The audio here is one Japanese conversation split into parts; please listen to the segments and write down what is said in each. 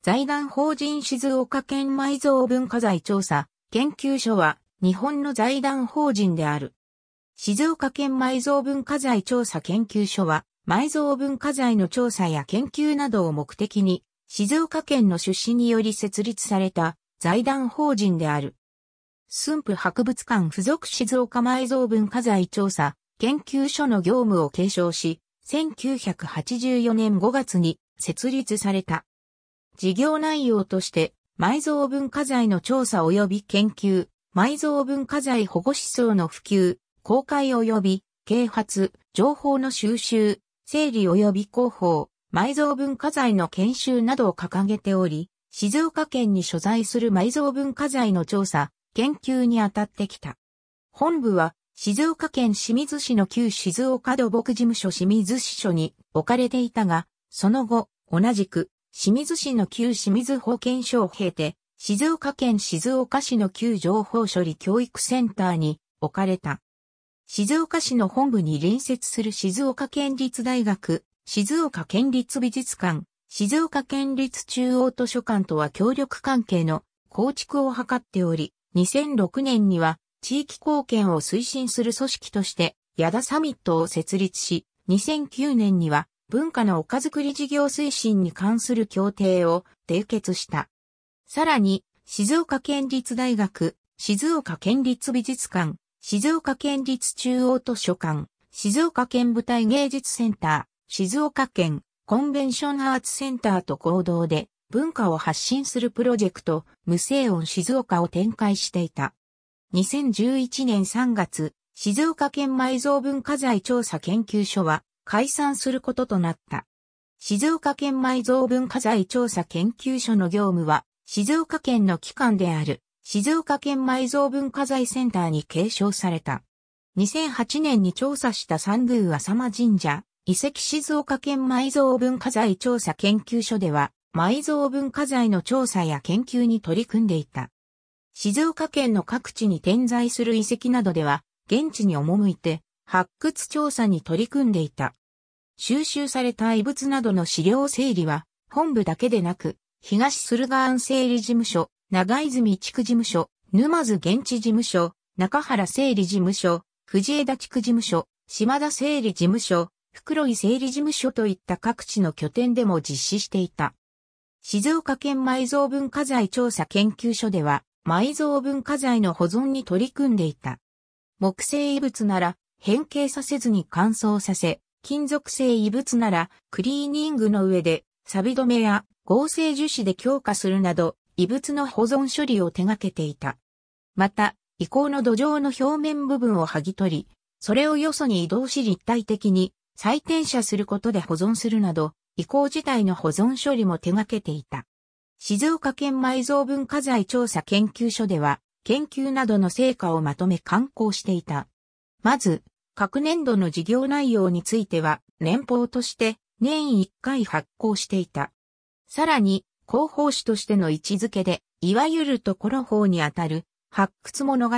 財団法人静岡県埋蔵文化財調査研究所は日本の財団法人である。静岡県埋蔵文化財調査研究所は埋蔵文化財の調査や研究などを目的に静岡県の出資により設立された財団法人である。駿府博物館附属静岡埋蔵文化財調査研究所の業務を継承し、1984年5月に設立された。事業内容として、埋蔵文化財の調査及び研究、埋蔵文化財保護思想の普及、公開及び啓発、情報の収集、整理及び広報、埋蔵文化財の研修などを掲げており、静岡県に所在する埋蔵文化財の調査、研究に当たってきた。本部は、静岡県清水市の旧静岡土木事務所清水支所に置かれていたが、その後、同じく清水市の旧清水保健所を経て、静岡県静岡市の旧情報処理教育センターに置かれた。静岡市の本部に隣接する静岡県立大学、静岡県立美術館、静岡県立中央図書館とは協力関係の構築を図っており、2006年には地域貢献を推進する組織として、矢田サミットを設立し、2009年には文化の丘づくり事業推進に関する協定を締結した。さらに、静岡県立大学、静岡県立美術館、静岡県立中央図書館、静岡県舞台芸術センター、静岡県コンベンションアーツセンターと合同で文化を発信するプロジェクト、無声音静岡を展開していた。2011年3月、静岡県埋蔵文化財調査研究所は、解散することとなった。静岡県埋蔵文化財調査研究所の業務は、静岡県の機関である、静岡県埋蔵文化財センターに継承された。2008年に調査した三宮浅間神社、遺跡静岡県埋蔵文化財調査研究所では、埋蔵文化財の調査や研究に取り組んでいた。静岡県の各地に点在する遺跡などでは、現地に赴いて、発掘調査に取り組んでいた。収集された遺物などの資料整理は、本部だけでなく、東駿河安整理事務所、長泉地区事務所、沼津現地事務所、中原整理事務所、藤枝地区事務所、島田整理事務所、袋井整理事務所といった各地の拠点でも実施していた。静岡県埋蔵文化財調査研究所では、埋蔵文化財の保存に取り組んでいた。木製遺物なら、変形させずに乾燥させ、金属製異物ならクリーニングの上で錆止めや合成樹脂で強化するなど異物の保存処理を手掛けていた。また、遺構の土壌の表面部分を剥ぎ取り、それをよそに移動し立体的に再転写することで保存するなど、遺構自体の保存処理も手掛けていた。静岡県埋蔵文化財調査研究所では、研究などの成果をまとめ刊行していた。まず、各年度の事業内容については、年報として年1回発行していた。さらに、広報誌としての位置づけで、いわゆるところ法にあたる、発掘物語、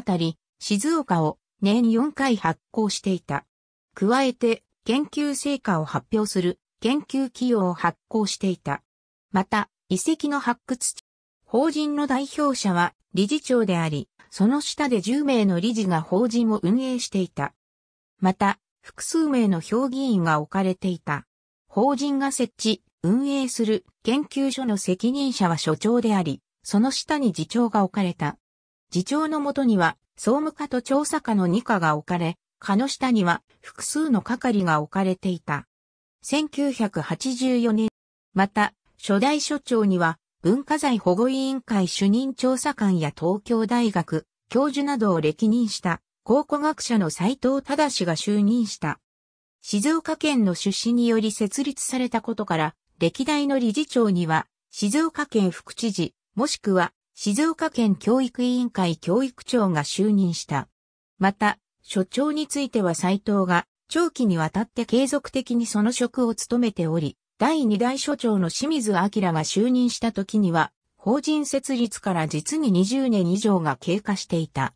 静岡を年4回発行していた。加えて、研究成果を発表する研究企業を発行していた。また、遺跡の発掘地、法人の代表者は理事長であり、その下で10名の理事が法人を運営していた。また、複数名の評議員が置かれていた。法人が設置、運営する研究所の責任者は所長であり、その下に次長が置かれた。次長のもとには、総務課と調査課の2課が置かれ、課の下には複数の係が置かれていた。1984年、また、初代所長には文化財保護委員会主任調査官や東京大学教授などを歴任した考古学者の斎藤忠が就任した。静岡県の出資により設立されたことから、歴代の理事長には、静岡県副知事、もしくは静岡県教育委員会教育長が就任した。また、所長については斎藤が長期にわたって継続的にその職を務めており、第2代所長の清水明が就任した時には、法人設立から実に20年以上が経過していた。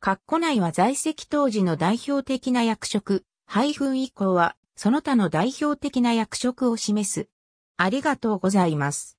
括弧内は在籍当時の代表的な役職、配分以降は、その他の代表的な役職を示す。ありがとうございます。